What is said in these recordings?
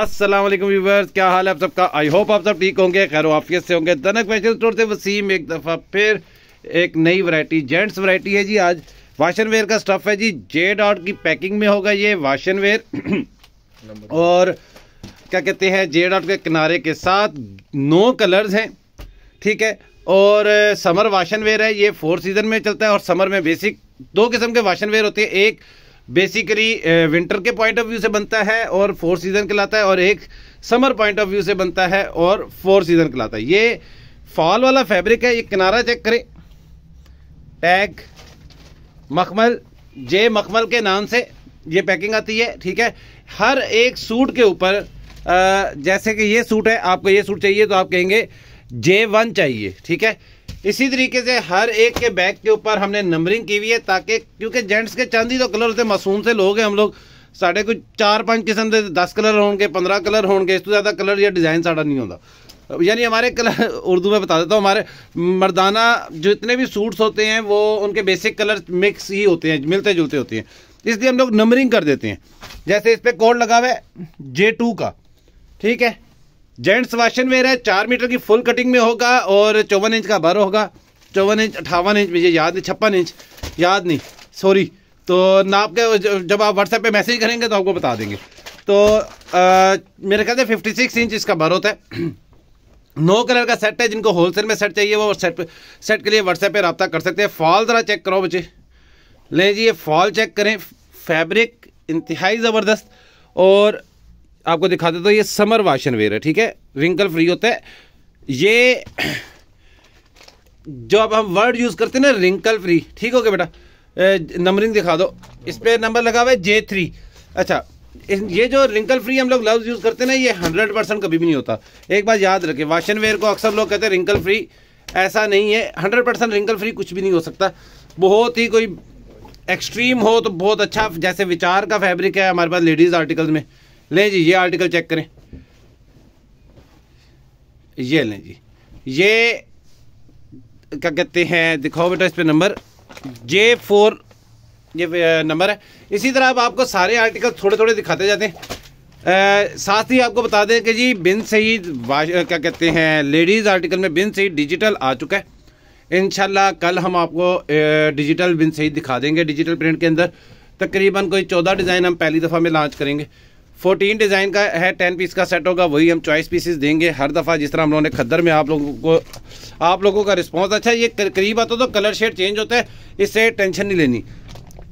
Aslam viewers क्या हाल है आप सबका आई होप आप सब ठीक होंगे खैर आफियत से होंगे दनक फैशन स्टोर से वसीम एक दफ़ा फिर एक नई वैरायटी जेंट्स वैरायटी है जी आज वाशन वेयर का स्टफ़ है जी जे डॉट की पैकिंग में होगा ये वाशन वेयर और क्या कहते हैं जे डॉट के किनारे के साथ नो कलर्स हैं ठीक है और समर वाशन वेयर है ये फोर सीज़न में चलता है और समर में बेसिक दो किस्म के वाशन वेयर होते हैं एक बेसिकली विंटर के पॉइंट ऑफ व्यू से बनता है और फोर सीजन कहलाता है और एक समर पॉइंट ऑफ व्यू से बनता है और फोर सीजन कहलाता है ये फॉल वाला फैब्रिक है ये किनारा चेक करें टैग मखमल जे मखमल के नाम से ये पैकिंग आती है ठीक है हर एक सूट के ऊपर जैसे कि ये सूट है आपको ये सूट चाहिए तो आप कहेंगे जे वन चाहिए ठीक है इसी तरीके से हर एक के बैग के ऊपर हमने नंबरिंग की हुई है ताकि क्योंकि जेंट्स के चांदी तो कलर से मासूम से लोग हैं हम लोग साढ़े ਕੋਈ चार पाँच किस्म के दस कलर होंगे पंद्रह कलर होंगे इस ਤੋਂ ज़्यादा कलर या डिज़ाइन साढ़ा नहीं होता यानी हमारे कलर उर्दू में बता देता हूँ हमारे मर्दाना जितने भी सूट्स होते हैं वो उनके बेसिक कलर मिक्स ही होते हैं मिलते जुलते होते हैं इसलिए हम लोग नंबरिंग कर देते हैं जैसे इस पर कोड लगा हुआ है जे टू का ठीक है जेंट्स वाशन वेयर है चार मीटर की फुल कटिंग में होगा और चौवन इंच का भर होगा चौवन इंच अठावन इंच मुझे याद नहीं छप्पन इंच याद नहीं सॉरी तो नाप के जब आप व्हाट्सएप पे मैसेज करेंगे तो आपको बता देंगे तो आ, मेरे ख्याल से फिफ्टी सिक्स इंच इसका भर होता है नो कलर का सेट है जिनको होलसेल में सेट चाहिए वो सेट सेट के लिए व्हाट्सएप पे रबता कर सकते हैं फॉल ज़रा चेक करो बच्चे ले जी ये फॉल चेक करें फैब्रिक इंतहाई ज़बरदस्त और आपको दिखा देता तो हूँ ये समर वाशन वेयर है ठीक है रिंकल फ्री होता है ये जो अब हम वर्ड यूज़ करते हैं ना रिंकल फ्री ठीक हो गया बेटा नंबरिंग दिखा दो इस पर नंबर लगा हुआ है जे थ्री अच्छा ये जो रिंकल फ्री हम लोग लफ्ज़ यूज़ करते हैं ना ये हंड्रेड परसेंट कभी भी नहीं होता एक बात याद रखें वाशन वेयर को अक्सर लोग कहते हैं रिंकल फ्री ऐसा नहीं है हंड्रेड परसेंट रिंकल फ्री कुछ भी नहीं हो सकता बहुत ही कोई एक्सट्रीम हो तो बहुत अच्छा जैसे विचार का फैब्रिक है हमारे पास लेडीज़ आर्टिकल में लें जी ये आर्टिकल चेक करें ये लें जी ये क्या कहते हैं दिखाओ बेटा इस पर नंबर जे फोर ये नंबर है इसी तरह अब आपको सारे आर्टिकल थोड़े थोड़े दिखाते जाते हैं आ, साथ ही आपको बता दें कि जी बिन सही क्या कहते हैं लेडीज़ आर्टिकल में बिन सही डिजिटल आ चुका है इन कल हम आपको डिजिटल बिन सही दिखा देंगे डिजिटल प्रिंट के अंदर तकरीबन कोई चौदह डिज़ाइन हम पहली दफ़ा में लॉन्च करेंगे 14 डिज़ाइन का है 10 पीस का सेट होगा वही हम चॉइस पीसेस देंगे हर दफ़ा जिस तरह हम लोगों ने खद्दर में आप लोगों को आप लोगों का रिस्पांस अच्छा ये करीब आता तो कलर शेड चेंज होता है इससे टेंशन नहीं लेनी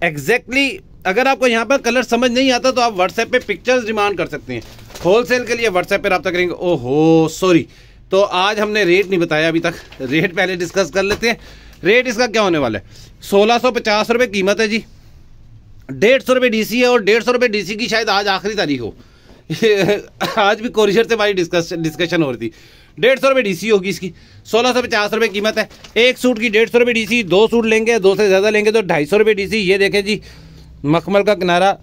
एग्जैक्टली exactly, अगर आपको यहाँ पर कलर समझ नहीं आता तो आप व्हाट्सएप पे पिक्चर्स डिमांड कर सकते हैं होलसेल के लिए व्हाट्सएप पर रब्ता करेंगे ओहो सॉरी तो आज हमने रेट नहीं बताया अभी तक रेट पहले डिस्कस कर लेते हैं रेट इसका क्या होने वाला है सोलह सौ कीमत है जी डेढ़ सौ रुपये डी है और डेढ़ सौ रुपये डी की शायद आज आखिरी तारीख हो आज भी कोरिशर से हमारी डिस्कस डिस्कशन हो रही थी डेढ़ सौ रुपये डी होगी इसकी सोलह सौ पचास रुपये कीमत है एक सूट की डेढ़ सौ रुपये डी दो सूट लेंगे दो से ज़्यादा लेंगे तो ढाई सौ रुपये डी ये देखें जी मखमल का किनारा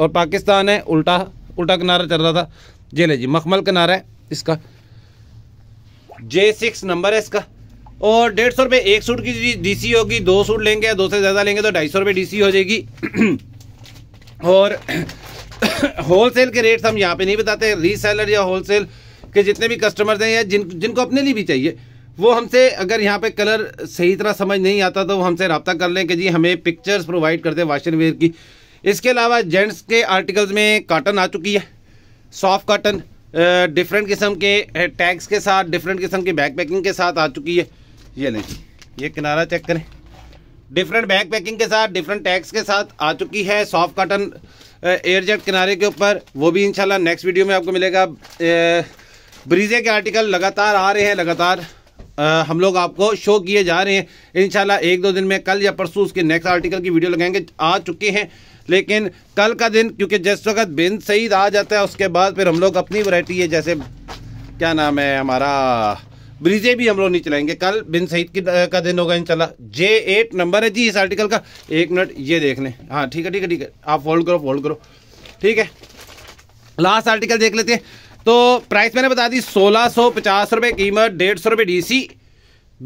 और पाकिस्तान है उल्टा उल्टा किनारा चल रहा था जी ले जी मखमल किनारा है इसका जे सिक्स नंबर है इसका और डेढ़ सौ रुपये एक सूट की डीसी होगी दो सूट लेंगे दो से ज़्यादा लेंगे तो ढाई सौ रुपये डी हो जाएगी और होलसेल के रेट्स हम यहाँ पे नहीं बताते रीसेलर या होलसेल के जितने भी कस्टमर्स हैं या जिन जिनको अपने लिए भी चाहिए वो हमसे अगर यहाँ पे कलर सही तरह समझ नहीं आता तो वो हमसे रबता कर लें कि जी हमें पिक्चर्स प्रोवाइड कर दें वाशन वेयर की इसके अलावा जेंट्स के आर्टिकल्स में काटन आ चुकी है सॉफ्ट काटन डिफरेंट किस्म के टैग्स के साथ डिफरेंट किस्म के बैक पैकिंग के साथ आ चुकी है ये नहीं ये किनारा चेक करें डिफरेंट बैक पैकिंग के साथ डिफरेंट टैक्स के साथ आ चुकी है सॉफ्ट कॉटन एयरजेट किनारे के ऊपर वो भी इंशाल्लाह नेक्स्ट वीडियो में आपको मिलेगा ब्रीजे के आर्टिकल लगातार आ रहे हैं लगातार आ, हम लोग आपको शो किए जा रहे हैं इंशाल्लाह एक दो दिन में कल या परसों उसके नेक्स्ट आर्टिकल की वीडियो लगाएंगे आ चुके हैं लेकिन कल का दिन क्योंकि जिस वक्त बिन सईद आ जाता है उसके बाद फिर हम लोग अपनी वैरायटी है जैसे क्या नाम है हमारा ब्रिजे भी हम लोग नहीं चलाएंगे कल बिन सईद की का दिन होगा इंशाल्लाह जे एट नंबर है जी इस आर्टिकल का एक मिनट ये देख लें हाँ ठीक है ठीक है ठीक है आप फोल्ड करो फोल्ड करो ठीक है लास्ट आर्टिकल देख लेते हैं तो प्राइस मैंने बता दी सोलह सौ पचास रुपये कीमत डेढ़ सौ रुपये डी सी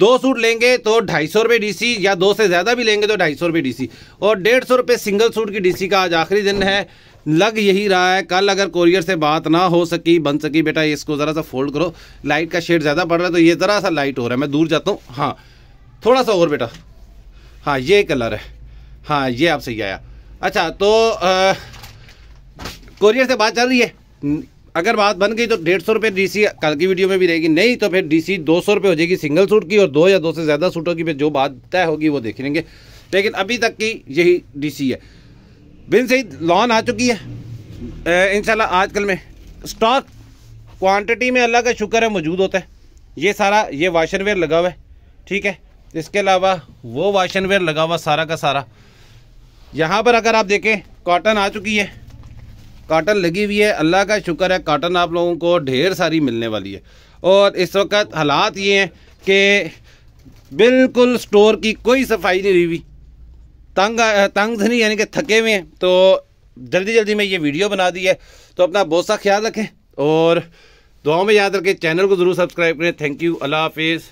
दो सूट लेंगे तो ढाई सौ रुपये डी या दो से ज़्यादा भी लेंगे तो ढाई सौ रुपये डी और डेढ़ सौ रुपये सिंगल सूट की डी का आज आखिरी दिन है लग यही रहा है कल अगर कोरियर से बात ना हो सकी बन सकी बेटा इसको ज़रा सा फोल्ड करो लाइट का शेड ज़्यादा पड़ रहा है तो ये ज़रा सा लाइट हो रहा है मैं दूर जाता हूँ हाँ थोड़ा सा और बेटा हाँ ये कलर है हाँ ये आप सही आया अच्छा तो आ, कोरियर से बात चल रही है अगर बात बन गई तो डेढ़ सौ रुपये डी कल की वीडियो में भी रहेगी नहीं तो फिर डी सी दो सौ रुपये हो जाएगी सिंगल सूट की और दो या दो से ज़्यादा सूटों की फिर जो बात तय होगी वो देख लेंगे लेकिन अभी तक की यही डी है बिन सही लॉन आ चुकी है इन आजकल में स्टॉक क्वांटिटी में अल्लाह का शुक्र है मौजूद होता है ये सारा ये वाशनवेयर लगा हुआ है ठीक है इसके अलावा वो वाशनवेयर लगा हुआ सारा का सारा यहाँ पर अगर आप देखें कॉटन आ चुकी है काटन लगी हुई है अल्लाह का शुक्र है काटन आप लोगों को ढेर सारी मिलने वाली है और इस वक्त हालात ये हैं कि बिल्कुल स्टोर की कोई सफाई नहीं रही हुई तंग तंग धनी तो यानी कि थके हुए हैं तो जल्दी जल्दी मैं ये वीडियो बना दी है तो अपना बहुत सा ख्याल रखें और दुआओं में याद रखें चैनल को ज़रूर सब्सक्राइब करें थैंक यू अल्लाह हाफिज़